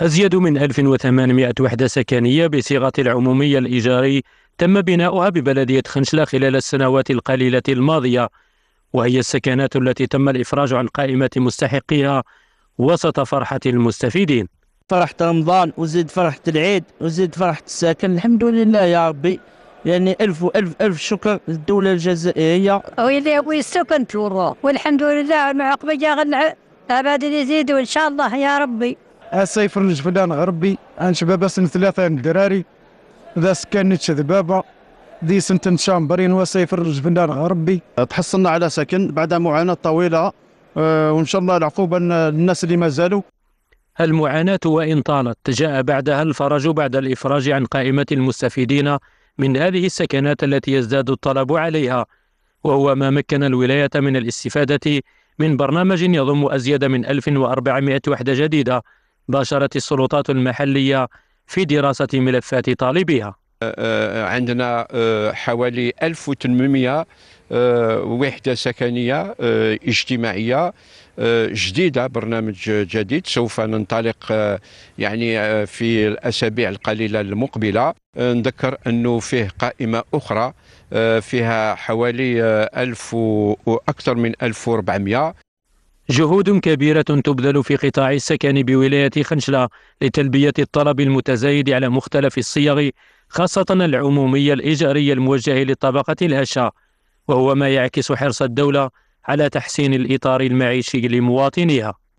أزيد من 1800 وحدة سكنية بصيغة العمومية الإيجاري تم بناؤها ببلدية خنشلة خلال السنوات القليلة الماضية وهي السكنات التي تم الإفراج عن قائمة مستحقيها وسط فرحة المستفيدين فرحة رمضان وزيد فرحة العيد وزيد فرحة الساكن الحمد لله يا ربي يعني ألف وألف ألف شكر للدولة الجزائرية ويلي أبوي والله والحمد لله مع قبيلة غنع أبدا يزيدوا إن شاء الله يا ربي اسيف الجفلان غربي عن شباب سن ثلاثه الدراري ذا سكنت ذبابه دي سنتن شامبرين وسيف الجفلان غربي تحصلنا على سكن بعد معاناه طويله آه، وان شاء الله العقوبه للناس اللي ما زالوا المعاناة وإن طالت جاء بعدها الفرج بعد الإفراج عن قائمة المستفيدين من هذه السكنات التي يزداد الطلب عليها وهو ما مكن الولاية من الاستفادة من برنامج يضم أزيد من 1400 وحدة جديدة باشرت السلطات المحلية في دراسة ملفات طالبيها أه، أه، عندنا أه، حوالي 1800 وحدة سكنية اجتماعية جديدة برنامج جديد سوف ننطلق يعني في الأسابيع القليلة المقبلة نذكر أنه فيه قائمة أخرى فيها حوالي ألف وأكثر من 1400 جهود كبيرة تبذل في قطاع السكن بولاية خنشلة لتلبية الطلب المتزايد على مختلف الصيغ خاصة العمومية الإيجارية الموجهة للطبقة الهشة وهو ما يعكس حرص الدولة على تحسين الإطار المعيشي لمواطنيها